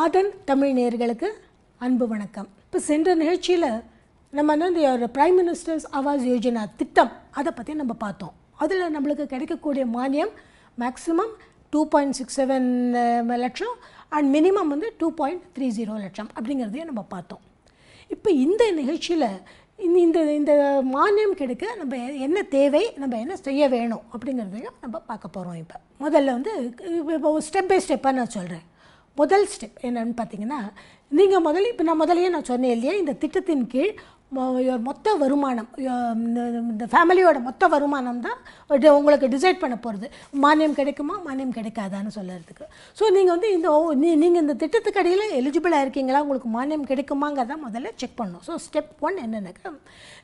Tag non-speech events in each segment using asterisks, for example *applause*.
ஆதன் தமிழ் நேர்களுக்கு அன்பு வணக்கம் இப்போ சென்ற நிகழ்ச்சியில் நம்ம வந்து பிரைம் மினிஸ்டர்ஸ் ஆவாஸ் யோஜனா திட்டம் அதை பற்றி நம்ம பார்த்தோம் அதில் நம்மளுக்கு கிடைக்கக்கூடிய மானியம் maximum two point six seven லட்சம் அண்ட் மினிமம் வந்து டூ பாயிண்ட் த்ரீ ஜீரோ லட்சம் அப்படிங்கிறதையும் நம்ம பார்த்தோம் இப்போ இந்த நிகழ்ச்சியில் இந்த இந்த மானியம் கிடைக்க நம்ம என்ன தேவை நம்ம என்ன செய்ய வேணும் அப்படிங்கிறதையும் நம்ம பார்க்க போகிறோம் இப்போ முதல்ல வந்து இப்போ ஸ்டெப் பை ஸ்டெப்பாக நான் சொல்கிறேன் முதல் ஸ்டெப் என்னென்னு பார்த்தீங்கன்னா நீங்கள் முதல்ல இப்போ நான் முதலையே நான் சொன்னேன் இல்லையா இந்த திட்டத்தின் கீழ் யோர் மொத்த வருமானம் இந்த ஃபேமிலியோட மொத்த வருமானம் தான் உங்களுக்கு டிசைட் பண்ண போகிறது மானியம் கிடைக்குமா மானியம் கிடைக்காதான்னு சொல்லுறதுக்கு ஸோ நீங்கள் வந்து இந்த நீ நீங்கள் இந்த திட்டத்துக்கு அடியில் எலிஜிபிளாக இருக்கீங்களா உங்களுக்கு மானியம் கிடைக்குமாங்கிறத முதல்ல செக் பண்ணணும் ஸோ ஸ்டெப் ஒன் என்னென்னாக்கா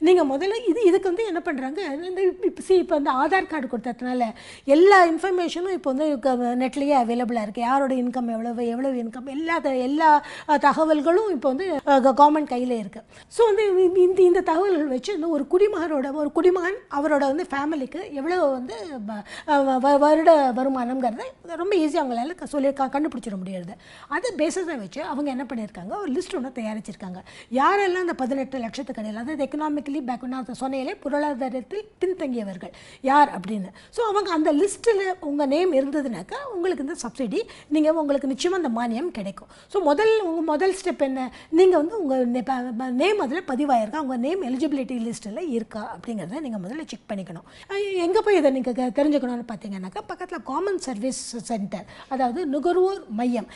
நீங்கள் முதல்ல இது இதுக்கு வந்து என்ன பண்ணுறாங்க இந்த இப்போ சி இப்போ வந்து ஆதார் கார்டு கொடுத்ததுனால எல்லா இன்ஃபர்மேஷனும் இப்போ வந்து நெட்லேயே அவைலபிளாக இருக்குது யாரோட இன்கம் எவ்வளவு எவ்வளவு இன்கம் எல்லா எல்லா தகவல்களும் இப்போ வந்து கவர்மெண்ட் கையில் இருக்குது ஸோ வந்து இந்த இந்த தகவல்கள் வச்சு இந்த ஒரு குடிமகனோட ஒரு குடிமகன் அவரோட வந்து ஃபேமிலிக்கு எவ்வளோ வந்து வருட வருமானங்கிறத ரொம்ப ஈஸியாக அவங்களால சொல்லி கண்டுபிடிச்சிட முடியாது அது பேசிஸை வச்சு அவங்க என்ன பண்ணியிருக்காங்க ஒரு லிஸ்ட் ஒன்று தயாரிச்சிருக்காங்க யாரெல்லாம் அந்த பதினெட்டு லட்சத்துக்கு இடையில் அதாவது எக்கனாமிக்கலி பேக்வர்ட் சொன்னையிலே பொருளாதாரத்தில் பின்தங்கியவர்கள் யார் அப்படின்னு ஸோ அவங்க அந்த லிஸ்ட்டில் உங்கள் நேம் இருந்ததுனாக்கா உங்களுக்கு இந்த சப்சிடி நீங்கள் உங்களுக்கு நிச்சயமாக அந்த மானியம் கிடைக்கும் ஸோ முதல் உங்கள் முதல் ஸ்டெப் என்ன நீங்கள் வந்து உங்கள் நேம் அதில் பதிவாயிரு இருக்கா அவங்க நேம் எலிஜிபிலிட்டி லிஸ்ட்டில் இருக்கா அப்படிங்கிறத நீங்கள் முதல்ல செக் பண்ணிக்கணும் எங்கே போய் இதை நீங்கள் தெரிஞ்சுக்கணும்னு பார்த்தீங்கன்னாக்கா பக்கத்தில் காமன் சர்வீஸ் சென்டர் அதாவது நுகர்வோர் மையம்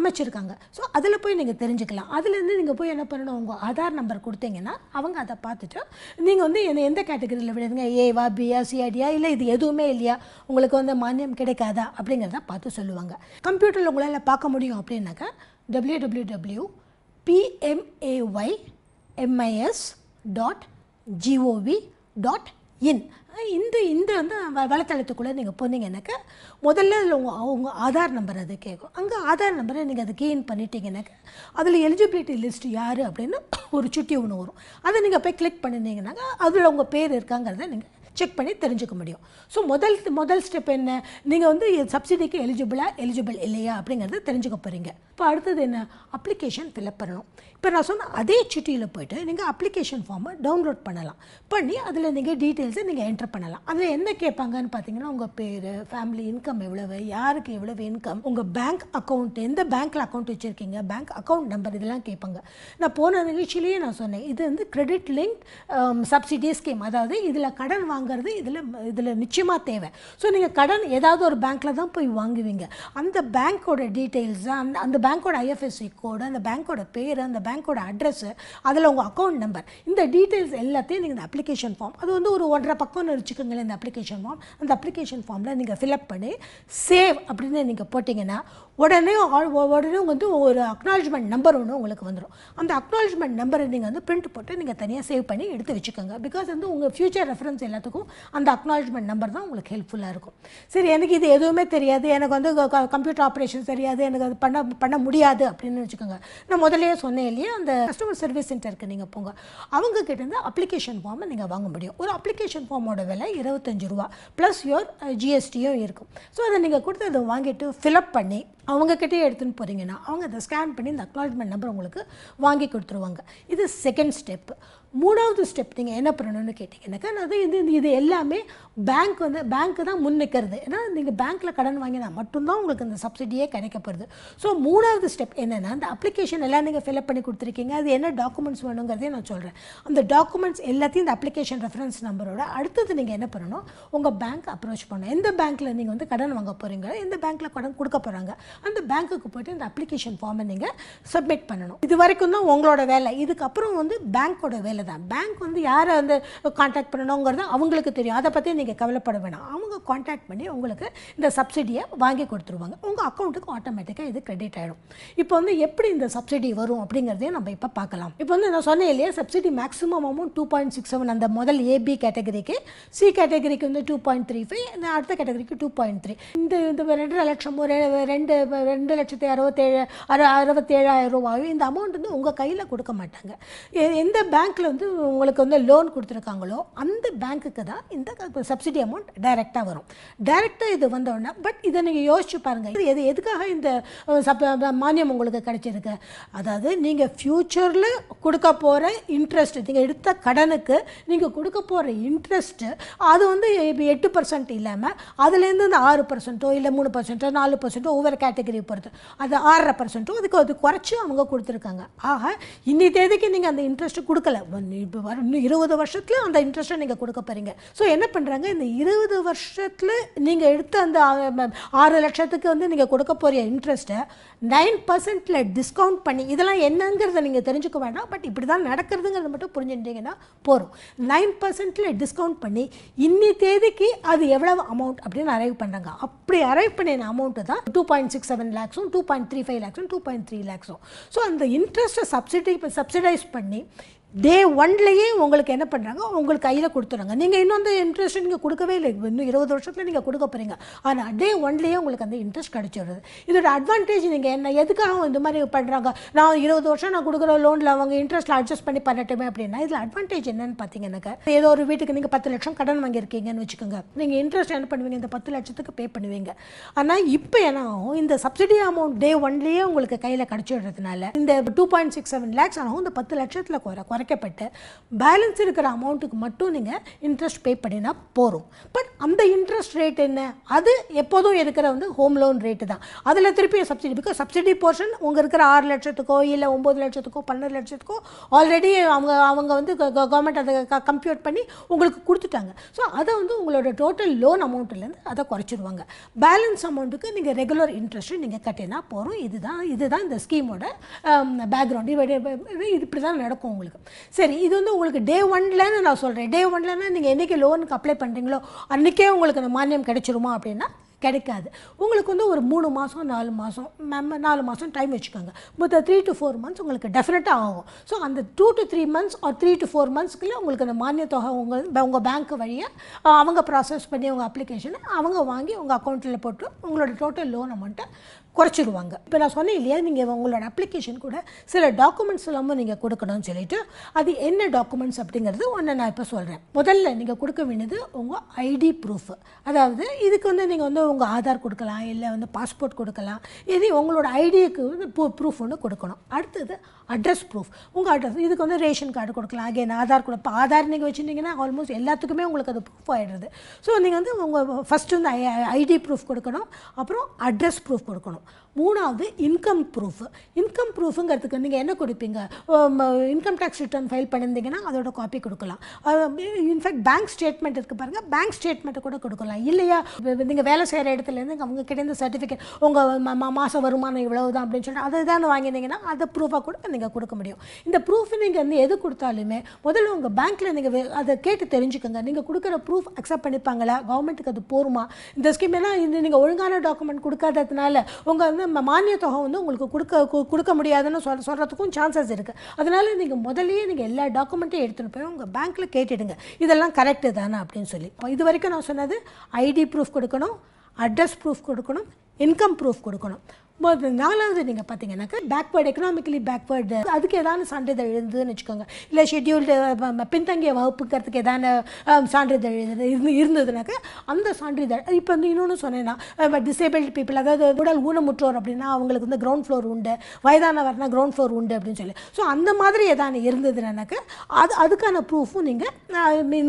அமைச்சிருக்காங்க ஸோ அதில் போய் நீங்கள் தெரிஞ்சுக்கலாம் அதுலேருந்து நீங்கள் போய் என்ன பண்ணணும் உங்கள் ஆதார் நம்பர் கொடுத்தீங்கன்னா அவங்க அதை பார்த்துட்டு நீங்கள் வந்து என்ன எந்த கேட்டகரியில் விடுதுங்க ஏவா பிஆர் சிஐடியா இல்லை இது எதுவுமே இல்லையா உங்களுக்கு வந்து மானியம் கிடைக்காதா அப்படிங்கிறத பார்த்து சொல்லுவாங்க கம்ப்யூட்டரில் உங்களால் பார்க்க முடியும் அப்படின்னாக்கா W W W PMAY in இந்த இந்த வந்து வலைத்தளத்துக்குள்ளே நீங்கள் போனீங்கன்னாக்கா முதல்ல அதில் உங்கள் உங்கள் ஆதார் நம்பர் அது கேட்கும் அங்கே ஆதார் நம்பரை நீங்கள் அதை கெயின் பண்ணிட்டீங்கன்னாக்கா அதில் எலிஜிபிலிட்டி லிஸ்ட் யார் அப்படின்னு *coughs* ஒரு சுட்டி ஒன்று வரும் அதை நீங்கள் போய் கிளிக் பண்ணினீங்கன்னாக்கா அதில் உங்கள் பேர் இருக்காங்கிறத நீங்கள் செக் பண்ணி தெரிஞ்சுக்க முடியும் ஸோ முதல் முதல் ஸ்டெப் என்ன நீங்கள் வந்து சப்சிடிக்கு எலிஜிபிளாக எலிஜிபிள் இல்லையா அப்படிங்கிறத தெரிஞ்சுக்க போகிறீங்க இப்போ அடுத்தது என்ன அப்ளிகேஷன் ஃபில்அப் பண்ணணும் இப்போ நான் சொன்ன அதே சுட்டியில் போய்ட்டு நீங்கள் அப்ளிகேஷன் ஃபார்மை டவுன்லோட் பண்ணலாம் பண்ணி அதில் நீங்கள் டீட்டெயில்ஸை நீங்கள் என்ட்ரு பண்ணலாம் அதில் என்ன கேட்பாங்கன்னு பார்த்தீங்கன்னா உங்கள் பேர் ஃபேமிலி இன்கம் எவ்வளவு யாருக்கு எவ்வளவு இன்கம் உங்கள் பேங்க் அக்கௌண்ட் எந்த பேங்க்கில் அக்கௌண்ட் வச்சுருக்கீங்க பேங்க் அக்கௌண்ட் நம்பர் இதெல்லாம் கேட்பாங்க நான் போன நிகழ்ச்சியிலேயே நான் சொன்னேன் இது வந்து கிரெடிட் லிங்க் சப்சிடி ஸ்கீம் அதாவது இதில் கடன் வாங்குறது இதில் இதில் நிச்சயமாக தேவை ஸோ நீங்கள் கடன் ஏதாவது ஒரு பேங்க்கில் தான் போய் வாங்குவீங்க அந்த பேங்க்கோட டீட்டெயில்ஸ் அந்த அந்த பேங்க்கோட ஐஎஃப்எஸ்சி கோடு அந்த பேங்க்கோட பேர் அந்த பேங்க் பேங்க்கோட அட்ரஸ்ஸு அதில் உங்கள் அக்கௌண்ட் நம்பர் இந்த டீட்டெயில்ஸ் எல்லாத்தையும் நீங்கள் இந்த அப்ளிகேஷன் ஃபார்ம் அது வந்து ஒரு ஒன்றரை பக்கம்னு வச்சுக்கோங்களேன் இந்த அப்ளிகேஷன் ஃபார்ம் அந்த அப்ளிகேஷன் ஃபார்மில் நீங்கள் ஃபில்அப் பண்ணி சேவ் அப்படின்னு நீங்கள் போட்டிங்கன்னா உடனே உடனே வந்து ஒரு அக்னாலஜ்மெண்ட் நம்பர் ஒன்று உங்களுக்கு வந்துடும் அந்த அக்னாலஜ்மெண்ட் நம்பரை நீங்கள் வந்து பிரிண்ட் போட்டு நீங்கள் தனியாக சேவ் பண்ணி எடுத்து வச்சுக்கோங்க பிகாஸ் வந்து உங்கள் ஃப்யூச்சர் ரெஃபரன்ஸ் எல்லாத்துக்கும் அந்த அக்னாலஜ்மெண்ட் நம்பர் தான் உங்களுக்கு ஹெல்ப்ஃபுல்லாக இருக்கும் சரி எனக்கு இது எதுவுமே தெரியாது எனக்கு வந்து கம்ப்யூட்டர் ஆப்ரேஷன் தெரியாது எனக்கு அது பண்ண பண்ண முடியாது அப்படின்னு வச்சுக்கோங்க நான் முதலே சொன்னேன் இல்லையா ஏன் அந்த கஸ்டமர் சர்வீஸ் சென்டருக்கு நீங்கள் போங்க அவங்க கிட்டேருந்து அப்ளிகேஷன் ஃபார்மை நீங்கள் வாங்க முடியும் ஒரு அப்ளிகேஷன் ஃபார்மோட விலை இருபத்தஞ்சி ரூபா ப்ளஸ் யோர் ஜிஎஸ்டியும் இருக்கும் ஸோ அதை நீங்கள் கொடுத்து அதை வாங்கிட்டு ஃபில்அப் பண்ணி அவங்கக்கிட்டே எடுத்துன்னு போகிறீங்கன்னா அவங்க அதை ஸ்கேன் பண்ணி இந்த அக்னாலஜ்மெண்ட் நம்பர் உங்களுக்கு வாங்கி கொடுத்துருவாங்க இது செகண்ட் ஸ்டெப் மூணாவது ஸ்டெப் நீங்கள் என்ன பண்ணணும்னு கேட்டிங்கன்னாக்கா அது இது இது எல்லாமே பேங்க் வந்து பேங்க்கு தான் முன்னிக்கிறது ஏன்னா நீங்கள் பேங்க்கில் கடன் வாங்கினா மட்டும்தான் உங்களுக்கு இந்த சப்சிடியே கிடைக்கப்படுது ஸோ மூணாவது ஸ்டெப் என்னென்னா அந்த அப்ளிகேஷன் எல்லாம் நீங்கள் ஃபில்அப் பண்ணி கொடுத்துருக்கீங்க அது என்ன டாக்குமெண்ட்ஸ் வேணுங்கிறதையும் நான் சொல்கிறேன் அந்த டாக்குமெண்ட்ஸ் எல்லாத்தையும் இந்த அப்ளிகேஷன் ரெஃபரன்ஸ் நம்பரோட அடுத்தது நீங்கள் என்ன பண்ணணும் உங்கள் பேங்க் அப்ரோச் பண்ணணும் எந்த பேங்க்கில் நீங்கள் வந்து கடன் வாங்க போகிறீங்களோ எந்த பேங்க்கில் கடன் கொடுக்க போகிறாங்க அந்த பேங்க்குக்கு போய்ட்டு அந்த அப்ளிகேஷன் ஃபார்மை நீங்கள் சப்மிட் பண்ணணும் இது வரைக்கும் தான் உங்களோட வேலை இதுக்கப்புறம் வந்து பேங்க்கோட வேலை தான் பேங்க் வந்து யாரை வந்து காண்டாக்ட் பண்ணணுங்கிறது அவங்களுக்கு தெரியும் அதை பற்றி நீங்கள் கவலைப்பட வேணாம் அவங்க காண்டாக்ட் பண்ணி உங்களுக்கு இந்த சப்சிடியை வாங்கி கொடுத்துருவாங்க உங்கள் அக்கௌண்ட்டுக்கு ஆட்டோமேட்டிக்காக இது கிரெடிட் ஆகிடும் இப்போ வந்து எப்படி இந்த சப்சிடி வரும் அப்படிங்கிறதையும் நம்ம இப்போ பார்க்கலாம் இப்போ வந்து நான் சொன்னேன் இல்லையா subsidy maximum amount two point six seven அந்த முதல் ஏபி கேட்டகரிக்கு சி கேட்டகரிக்கு வந்து டூ பாயிண்ட் த்ரீ ஃபைவ் அடுத்த கேட்டகரிக்கு டூ பாயிண்ட் த்ரீ இந்த இந்த ரெண்டரை லட்சம் ஒரு ரெண்டு இப்போ ரெண்டு லட்சத்தி அறுபத்தேழு அறு அறுபத்தேழாயிரம் ரூபாயும் இந்த அமௌண்ட் வந்து உங்கள் கையில் கொடுக்க மாட்டாங்க எந்த பேங்க்கில் வந்து உங்களுக்கு வந்து லோன் கொடுத்துருக்காங்களோ அந்த பேங்க்குக்கு தான் இந்த சப்சிடி அமௌண்ட் டைரெக்டாக வரும் டைரெக்டாக இது வந்தோடனே பட் இதை நீங்கள் யோசிச்சு பாருங்கள் இது எது எதுக்காக இந்த சப் மானியம் உங்களுக்கு கிடைச்சிருக்கு அதாவது நீங்கள் ஃப்யூச்சரில் கொடுக்க போகிற இன்ட்ரெஸ்ட் நீங்கள் எடுத்த கடனுக்கு நீங்கள் கொடுக்க போகிற இன்ட்ரெஸ்ட்டு அது வந்து இப்போ எட்டு பர்சன்ட் இல்லாமல் அதுலேருந்து இந்த ஆறு பர்சன்ட்டோ இல்லை மூணு பர்சன்ட்டோ நாலு பர்சன்ட்டோ ஒவ்வொரு கேட்டகரியை பொறுத்து அது ஆறரை பர்சன்ட்டும் அதுக்கு அது குறைச்சி அவங்க கொடுத்துருக்காங்க ஆக இன்னி தேதிக்கு நீங்கள் அந்த இன்ட்ரெஸ்ட்டு கொடுக்கல இப்போ வர இன்னும் இருபது வருஷத்தில் அந்த இன்ட்ரெஸ்ட்டை நீங்கள் கொடுக்க போகிறீங்க ஸோ என்ன பண்ணுறாங்க இந்த இருபது வருஷத்தில் நீங்கள் எடுத்த அந்த ஆறு லட்சத்துக்கு வந்து நீங்கள் கொடுக்க போகிற இன்ட்ரெஸ்ட்டை நைன் பர்சன்ட்டில் டிஸ்கவுண்ட் பண்ணி இதெல்லாம் என்னங்கிறத நீங்கள் தெரிஞ்சுக்க வேண்டாம் பட் இப்படி தான் நடக்கிறதுங்கிறத மட்டும் புரிஞ்சுட்டீங்கன்னா போகிறோம் நைன் பர்சன்ட்டில் டிஸ்கவுண்ட் பண்ணி இன்னி தேதிக்கு அது எவ்வளவு அமௌண்ட் அப்படின்னு அரைவ் பண்ணுறாங்க அப்படி அரைவ் பண்ணின அமௌண்ட்டு தான் two point six six seven லேக்ஸும் டூ பாயிண்ட் த்ரீ ஃபைவ் லேக்ஸும் டூ பாயிண்ட் த்ரீ லேக்ஸும் ஸோ அந்த இன்ட்ரெஸ்ட்டை சப்சிடி சப்சிடைஸ் பண்ணி டே ஒன்லேயே உங்களுக்கு என்ன பண்ணுறாங்க உங்களுக்கு கையில் கொடுத்துறாங்க நீங்கள் இன்னும் அந்த இன்ட்ரெஸ்ட் நீங்கள் கொடுக்கவே இல்லை இன்னும் இருபது வருஷத்தில் நீங்கள் கொடுக்க போகிறீங்க ஆனால் டே ஒன்லேயே உங்களுக்கு அந்த இன்ட்ரெஸ்ட் கிடச்சிடுது இதோட அட்வான்டேஜ் நீங்கள் என்ன எதுக்காக இந்த மாதிரி பண்ணுறாங்க நான் இருபது வருஷம் நான் கொடுக்குற லோனில் அவங்க இன்ட்ரெஸ்ட்டில் அட்ஜஸ்ட் பண்ணி பண்ணட்டுமே அப்படின்னா இதில் அட்வான்டேஜ் என்னன்னு பார்த்தீங்கன்னாக்க ஏதோ ஒரு வீட்டுக்கு நீங்கள் பத்து லட்சம் கடன் வாங்கியிருக்கீங்கன்னு வச்சுக்கோங்க நீங்கள் இன்ட்ரெஸ்ட் என்ன பண்ணுவீங்க இந்த பத்து லட்சத்துக்கு பே பண்ணுவீங்க ஆனால் இப்போ ஏன்னா ஆகும் இந்த சப்சிடி அமௌண்ட் டே ஒன்லேயே உங்களுக்கு கையில் கிடச்சிடுறதுனால இந்த two point six seven lakhs ஆகும் இந்த பத்து லட்சத்தில் குறை குறை மறைக்கப்பட்டு பேலன்ஸ் இருக்கிற அமௌண்ட்டுக்கு மட்டும் நீங்கள் இன்ட்ரெஸ்ட் பே பண்ணினா போகிறோம் பட் அந்த இன்ட்ரெஸ்ட் ரேட் என்ன அது எப்போதும் இருக்கிற வந்து ஹோம் லோன் ரேட்டு தான் அதில் திருப்பியும் சப்சிடி பிகாஸ் சப்சிடி போர்ஷன் உங்கள் இருக்கிற ஆறு லட்சத்துக்கோ இல்லை ஒம்பது லட்சத்துக்கோ பன்னெண்டு லட்சத்துக்கோ ஆல்ரெடி அவங்க அவங்க வந்து கவர்மெண்ட் அதை கம்ப்யூட் பண்ணி உங்களுக்கு கொடுத்துட்டாங்க ஸோ அதை வந்து உங்களோட டோட்டல் லோன் அமௌண்ட்லேருந்து அதை குறைச்சிடுவாங்க பேலன்ஸ் அமௌண்ட்டுக்கு நீங்கள் ரெகுலர் இன்ட்ரெஸ்ட்டு நீங்கள் கட்டினா போகிறோம் இதுதான் இதுதான் இந்த ஸ்கீமோட பேக்ரவுண்ட் um, இது இப்படி தான் நடக்கும் உங்களுக்கு சரி இது வந்து உங்களுக்கு டே ஒன்லன்னு நான் சொல்கிறேன் டே ஒன்லன்னா நீங்கள் என்றைக்கு லோனுக்கு அப்ளை பண்ணுறீங்களோ அன்றைக்கி அன்றைக்கே உங்களுக்கு அந்த மானியம் கிடைச்சிருமா அப்படின்னா கிடைக்காது உங்களுக்கு வந்து ஒரு மூணு மாதம் நாலு மாதம் மேம் நாலு மாதம் டைம் வச்சுக்கோங்க மொத்த த்ரீ டு ஃபோர் மந்த்ஸ் உங்களுக்கு டெஃபினட்டாக ஆகும் ஸோ அந்த two to three months or three to four மந்த்ஸ்க்குள்ளே உங்களுக்கு அந்த மானிய தொகை உங்கள் உங்கள் பேங்க் வழியாக அவங்க ப்ராசஸ் பண்ணி உங்கள் அப்ளிகேஷனை அவங்க வாங்கி உங்கள் அக்கௌண்ட்டில் போட்டு உங்களோட டோட்டல் லோன் அமௌண்ட்டை குறைச்சிடுவாங்க இப்போ நான் சொன்னேன் இல்லையா நீங்கள் உங்களோட அப்ளிகேஷன் கூட சில டாக்குமெண்ட்ஸ் இல்லாமல் நீங்கள் கொடுக்கணும்னு சொல்லிட்டு அது என்ன டாக்குமெண்ட்ஸ் அப்படிங்கிறது ஒன்று நான் இப்போ சொல்கிறேன் முதல்ல நீங்கள் கொடுக்க வேண்டியது உங்கள் ஐடி ப்ரூஃப் அதாவது இதுக்கு வந்து நீங்கள் வந்து உங்கள் ஆதார் கொடுக்கலாம் இல்லை வந்து பாஸ்போர்ட் கொடுக்கலாம் இது உங்களோட ஐடியக்கு வந்து ப்ரூஃப் ஒன்று கொடுக்கணும் அடுத்தது அட்ரஸ் ப்ரூஃப் உங்கள் அட்ரஸ் இதுக்கு வந்து ரேஷன் கார்டு கொடுக்கலாம் அகேன் ஆதார் கூட இப்போ ஆதார் நீங்கள் வச்சுருந்தீங்கன்னா ஆல்மோஸ்ட் எல்லாத்துக்குமே உங்களுக்கு அது ப்ரூஃப் ஆகிடுது ஸோ நீங்கள் வந்து உங்கள் ஃபஸ்ட்டு வந்து ஐடி ப்ரூஃப் கொடுக்கணும் அப்புறம் அட்ரஸ் ப்ரூஃப் கொடுக்கணும் கொடுக்கணும் மூணாவது இன்கம் ப்ரூஃப் இன்கம் ப்ரூஃபுங்கிறதுக்கு நீங்கள் என்ன கொடுப்பீங்க இன்கம் டேக்ஸ் ரிட்டர்ன் ஃபைல் பண்ணியிருந்தீங்கன்னா அதோட காப்பி கொடுக்கலாம் இன்ஃபேக்ட் பேங்க் ஸ்டேட்மெண்ட் இருக்குது பாருங்கள் பேங்க் ஸ்டேட்மெண்ட்டை கூட கொடுக்கலாம் இல்லையா நீங்கள் வேலை செய்கிற இடத்துலேருந்து அவங்க கிடைந்த சர்டிஃபிகேட் உங்கள் மாத வருமானம் இவ்வளவு தான் அப்படின்னு சொல்லி அதை தான் வாங்கியிருந்தீங்கன்னா அதை ப்ரூஃபாக கூட நீங்கள் கொடுக்க முடியும் இந்த ப்ரூஃப் நீங்கள் வந்து எது கொடுத்தாலுமே முதல்ல உங்கள் பேங்க்கில் நீங்கள் அதை கேட்டு தெரிஞ்சுக்கோங்க நீங்கள் கொடுக்குற ப்ரூஃப் அக்செப்ட் பண்ணிப்பாங்களா கவர்மெண்ட்டுக்கு அது போருமா இந்த ஸ்கீம் எல்லாம் நீங்கள் ஒழுங்கான டாக்குமெண்ட் கொடுக்காததுனால உங்கள் வந்து மானிய தொகை வந்து உங்களுக்கு கொடுக்க கொடுக்க முடியாதுன்னு சொல் சொல்கிறதுக்கும் சான்சஸ் இருக்குது அதனால் நீங்கள் முதல்லயே நீங்கள் எல்லா டாக்குமெண்ட்டையும் எடுத்துகிட்டு போய் உங்கள் பேங்க்கில் கேட்டுடுங்க இதெல்லாம் கரெக்டு தானே அப்படின்னு சொல்லி இப்போ இது வரைக்கும் நான் சொன்னது ஐடி ப்ரூஃப் கொடுக்கணும் அட்ரஸ் ப்ரூஃப் கொடுக்கணும் இன்கம் ப்ரூஃப் கொடுக்கணும் நாலாவது நீங்கள் பார்த்தீங்கன்னாக்கா பேக்வேர்டு எக்கனாமிக்கலி பேக்வேர்டு அதுக்கு ஏதாவது சான்றிதழ் எழுதுன்னு வச்சுக்கோங்க இல்லை ஷெட்யூல்டு பின்தங்கிய வகுப்புக்கிறதுக்கு ஏதான சான்றிதழ் எழுது இருந்து இருந்ததுனாக்க அந்த சான்றிதழ் இப்போ வந்து இன்னொன்று சொன்னேன்னா டிசேபிள்டு பீப்புள் அதாவது உடல் ஊனமுற்றோர் அப்படின்னா அவங்களுக்கு வந்து கிரவுண்ட் ஃப்ளோர் உண்டு வயதானவர்னா கிரவுண்ட் ஃப்ளோர் உண்டு அப்படின்னு சொல்லி ஸோ அந்த மாதிரி ஏதான இருந்ததுனாக்க அது அதுக்கான ப்ரூஃபும் நீங்கள்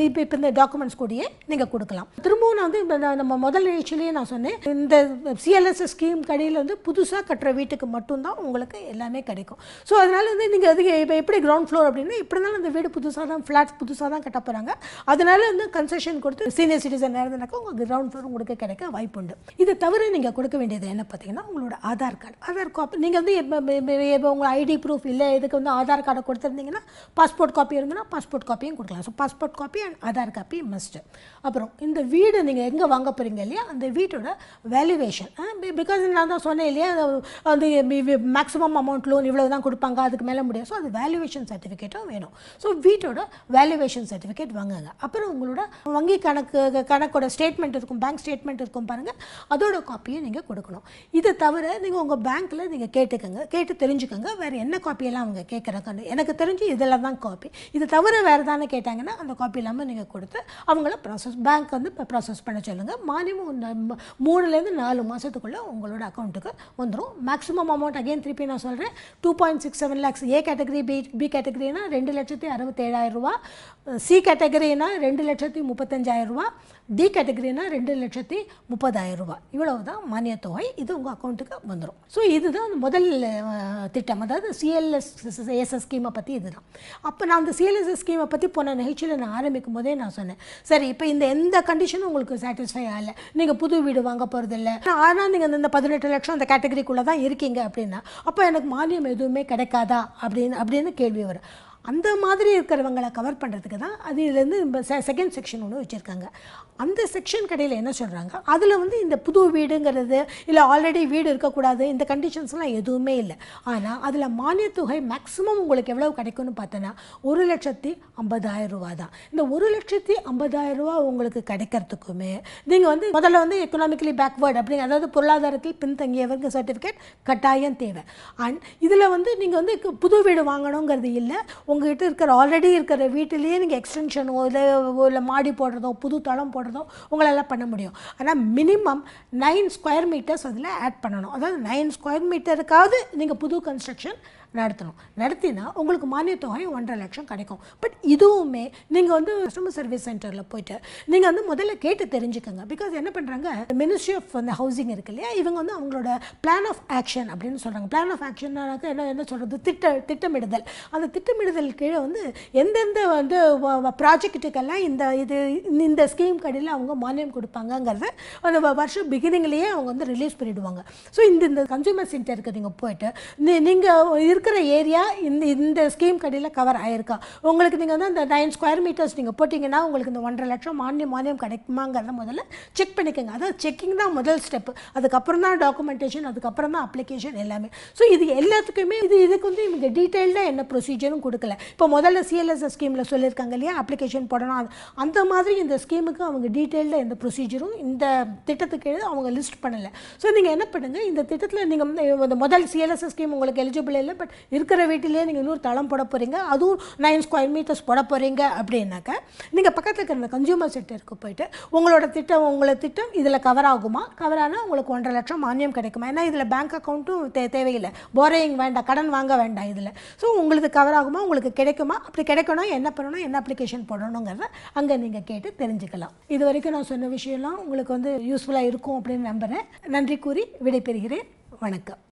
இப்போ இப்போ இந்த டாக்குமெண்ட்ஸ் கூடயே நீங்கள் கொடுக்கலாம் திரும்பவும் நான் வந்து நம்ம முதல் நிகழ்ச்சியிலேயே நான் சொன்னேன் இந்த சிஎல்எஸ்எஸ் ஸ்கீம் கடையில் வந்து புது புதுசாக கட்டுற வீட்டுக்கு மட்டும்தான் உங்களுக்கு எல்லாமே கிடைக்கும் ஸோ அதனால் வந்து நீங்கள் அது இப்போ எப்படி கிரவுண்ட் ஃப்ளோர் அப்படின்னா இப்படி இருந்தாலும் அந்த வீடு புதுசாக தான் ஃப்ளாட்ஸ் புதுசாக தான் கட்ட போகிறாங்க அதனால் வந்து கன்செஷன் கொடுத்து சீனியர் சிட்டிசன் இருந்தாக்கா உங்களுக்கு கிரவுண்ட் ஃப்ளோர் உங்களுக்கு கிடைக்க வாய்ப்பு உண்டு இதை தவிர நீங்கள் கொடுக்க வேண்டியது என்ன பார்த்தீங்கன்னா உங்களோட ஆதார் கார்டு ஆதார் காப்பி நீங்கள் வந்து இப்போ உங்கள் ஐடி ப்ரூஃப் இல்லை இதுக்கு வந்து ஆதார் கார்டை கொடுத்துருந்தீங்கன்னா பாஸ்போர்ட் காப்பி இருந்ததுன்னா பாஸ்போர்ட் காப்பியும் கொடுக்கலாம் so passport copy and Aadhaar copy must அப்புறம் இந்த வீடு நீங்கள் எங்கே வாங்க போகிறீங்க இல்லையா அந்த வீட்டோட வேல்யூவேஷன் பிகாஸ் நான் தான் சொன்னேன் இல்லையா அந்த மேக்ஸிமம் அமௌண்ட் லோன் இவ்வளோ தான் கொடுப்பாங்க அதுக்கு மேலே முடியாது ஸோ அது வேல்யூவேஷன் சர்டிஃபிகேட்டும் வேணும் ஸோ வீட்டோட வேல்யூவேஷன் சர்டிஃபிகேட் வாங்குங்க அப்புறம் உங்களோட வங்கி கணக்கு கணக்கோட ஸ்டேட்மெண்ட் இருக்கும் பேங்க் ஸ்டேட்மெண்ட் இருக்கும் பாருங்கள் அதோட காப்பியை நீங்கள் கொடுக்கணும் இதை தவிர நீங்கள் உங்கள் பேங்க்கில் நீங்கள் கேட்டுக்கோங்க கேட்டு தெரிஞ்சுக்கோங்க வேறு என்ன காப்பியெல்லாம் அவங்க கேட்குறாங்க எனக்கு தெரிஞ்சு இதெல்லாம் தான் காப்பி இதை தவிர வேறு தானே கேட்டாங்கன்னா அந்த காப்பி இல்லாமல் நீங்கள் கொடுத்து அவங்கள ப்ராசஸ் பேங்க் வந்து இப்போ ப்ராசஸ் பண்ண சொல்லுங்கள் மானியம் மூணுலேருந்து நாலு மாதத்துக்குள்ளே உங்களோட அக்கௌண்ட்டுக்கு வந்துடும் மேக்ஸிமம் அமௌண்ட் அகைன் திருப்பி நான் சொல்கிறேன் two point six seven lakhs A category B B கேட்டகரினா ரெண்டு லட்சத்தி ரூபா சி கேட்டகரினா ரெண்டு லட்சத்தி ரூபா டி கேட்டகரினா ரெண்டு லட்சத்தி ரூபா இவ்வளவு தான் மானிய தொகை இது உங்கள் அக்கௌண்ட்டுக்கு வந்துடும் ஸோ இதுதான் முதல் திட்டம் அதாவது சிஎல்எஸ் எஸ்எஸ் ஸ்கீமை பற்றி இதுதான் அப்போ நான் அந்த சிஎல்எஸ்எஸ் ஸ்கீமை பற்றி போன நிகழ்ச்சியில் நான் ஆரம்பிக்கும் போதே நான் சொன்னேன் சரி இப்போ இந்த எந்த கண்டிஷனும் உங்களுக்கு சாட்டிஸ்ஃபை ஆகலை நீங்கள் புது வீடு வாங்க போகிறதில்ல ஆனால் நீங்கள் இந்த பதினெட்டு லட்சம் அந்த கேட்டகரி கேட்டகரிக்குள்ளே தான் இருக்கீங்க அப்படின்னா அப்போ எனக்கு மானியம் எதுவுமே கிடைக்காதா அப்படின்னு அப்படின்னு கேள்வி வரும் அந்த மாதிரி இருக்கிறவங்களை கவர் பண்ணுறதுக்கு தான் அது இதுலேருந்து செகண்ட் செக்ஷன் ஒன்று வச்சுருக்காங்க அந்த செக்ஷன் கடையில் என்ன சொல்கிறாங்க அதில் வந்து இந்த புது வீடுங்கிறது இல்லை ஆல்ரெடி வீடு இருக்கக்கூடாது இந்த கண்டிஷன்ஸ்லாம் எதுவுமே இல்லை ஆனால் அதில் மானியத்தொகை மேக்ஸிமம் உங்களுக்கு எவ்வளோ கிடைக்கும்னு பார்த்தோன்னா ஒரு லட்சத்தி ஐம்பதாயிரம் ரூபா தான் இந்த ஒரு லட்சத்தி ஐம்பதாயிரம் ரூபா உங்களுக்கு கிடைக்கிறதுக்குமே நீங்கள் வந்து முதல்ல வந்து எக்கனாமிக்கலி பேக்வேர்டு அப்படிங்க அதாவது பொருளாதாரத்தில் பின்தங்கியவருக்கு சர்டிஃபிகேட் கட்டாயம் தேவை அண்ட் இதில் வந்து நீங்கள் வந்து புது வீடு வாங்கணுங்கிறது இல்லை உங்கள்கிட்ட இருக்கிற ஆல்ரெடி இருக்கிற வீட்டிலேயே நீங்கள் எக்ஸ்டென்ஷனோ இல்லை இல்லை மாடி போடுறதோ புது தளம் போடுறதோ போடுறதும் உங்களால் பண்ண முடியும் ஆனால் மினிமம் நைன் ஸ்கொயர் மீட்டர்ஸ் அதில் ஆட் பண்ணணும் அதாவது நைன் ஸ்கொயர் மீட்டருக்காவது நீங்கள் புது கன்ஸ்ட்ரக்ஷன் நடத்தணும் நடத்தினா உங்களுக்கு மானிய தொகை ஒன்றரை லட்சம் கிடைக்கும் பட் இதுவுமே நீங்கள் வந்து கஸ்டமர் சர்வீஸ் சென்டரில் போயிட்டு நீங்கள் வந்து முதல்ல கேட்டு தெரிஞ்சுக்கோங்க பிகாஸ் என்ன பண்ணுறாங்க மினிஸ்ட்ரி ஆஃப் அந்த ஹவுசிங் இருக்கு இல்லையா இவங்க வந்து அவங்களோட பிளான் ஆஃப் ஆக்ஷன் அப்படின்னு சொல்கிறாங்க பிளான் ஆஃப் ஆக்ஷன்னாக்க என்ன என்ன சொல்கிறது திட்ட திட்டமிடுதல் அந்த திட்டமிடுதல் கீழே வந்து எந்தெந்த வந்து ப்ராஜெக்ட்டுக்கெல்லாம் இந்த இது இந்த ஸ்கீம் கடையில் அவங்க மானியம் கொடுப்பாங்கங்கிறத அந்த வருஷம் பிகினிங்லேயே அவங்க வந்து ரிலீஸ் பண்ணிவிடுவாங்க ஸோ இந்த இந்த கன்சூமர் சென்டருக்கு நீங்கள் போயிட்டு நீங்கள் இருக்க இருக்கிற ஏரியா இந்த இந்த ஸ்கீம் கடையில் கவர் ஆயிருக்கா உங்களுக்கு நீங்கள் வந்து அந்த நைன் ஸ்கொயர் மீட்டர்ஸ் நீங்கள் போட்டிங்கன்னா உங்களுக்கு இந்த ஒன்றரை லட்சம் மானியம் மானியம் கிடைக்குமாங்கிறத முதல்ல செக் பண்ணிக்கோங்க அதாவது செக்கிங் தான் முதல் ஸ்டெப்பு அதுக்கப்புறம் தான் டாக்குமெண்டேஷன் அதுக்கப்புறம் தான் அப்ளிகேஷன் எல்லாமே ஸோ இது எல்லாத்துக்குமே இது இதுக்கு வந்து இவங்க டீட்டெயில்டாக என்ன ப்ரொசீஜரும் கொடுக்கல இப்போ முதல்ல சிஎல்எஸ்எஸ் ஸ்கீமில் சொல்லியிருக்காங்க இல்லையா அப்ளிகேஷன் போடணும் அந்த மாதிரி இந்த ஸ்கீமுக்கு அவங்க டீட்டெயில்டாக இந்த ப்ரொசீஜரும் இந்த திட்டத்துக்கு அவங்க லிஸ்ட் பண்ணலை ஸோ நீங்கள் என்ன பண்ணுங்கள் இந்த திட்டத்தில் நீங்கள் வந்து முதல் சிஎல்எஸ்எஸ் ஸ்கீம் உங்களுக்கு எலிஜிபிள் இல்லை பட் இருக்கிற வீட்டிலேயே நீங்கள் இன்னொரு தளம் போட போகிறீங்க அதுவும் நைன் ஸ்கொயர் மீட்டர்ஸ் போட போகிறீங்க அப்படின்னாக்கா நீங்கள் பக்கத்தில் இருக்கிற கன்சியூமர் செக்டருக்கு போயிட்டு உங்களோட திட்டம் உங்களை திட்டம் இதில் கவர் ஆகுமா கவர் ஆனால் உங்களுக்கு ஒன்றரை லட்சம் மானியம் கிடைக்குமா ஏன்னா இதில் பேங்க் அக்கௌண்ட்டும் தே தேவையில்லை போரையிங் வேண்டாம் கடன் வாங்க வேண்டாம் இதில் ஸோ உங்களுக்கு கவர் ஆகுமா உங்களுக்கு கிடைக்குமா அப்படி கிடைக்கணும் என்ன பண்ணணும் என்ன அப்ளிகேஷன் போடணுங்கிறத அங்கே நீங்கள் கேட்டு தெரிஞ்சுக்கலாம் இது வரைக்கும் நான் சொன்ன விஷயம்லாம் உங்களுக்கு வந்து யூஸ்ஃபுல்லாக இருக்கும் அப்படின்னு நம்புகிறேன் நன்றி கூறி விடைபெறுகிறேன் வணக்கம்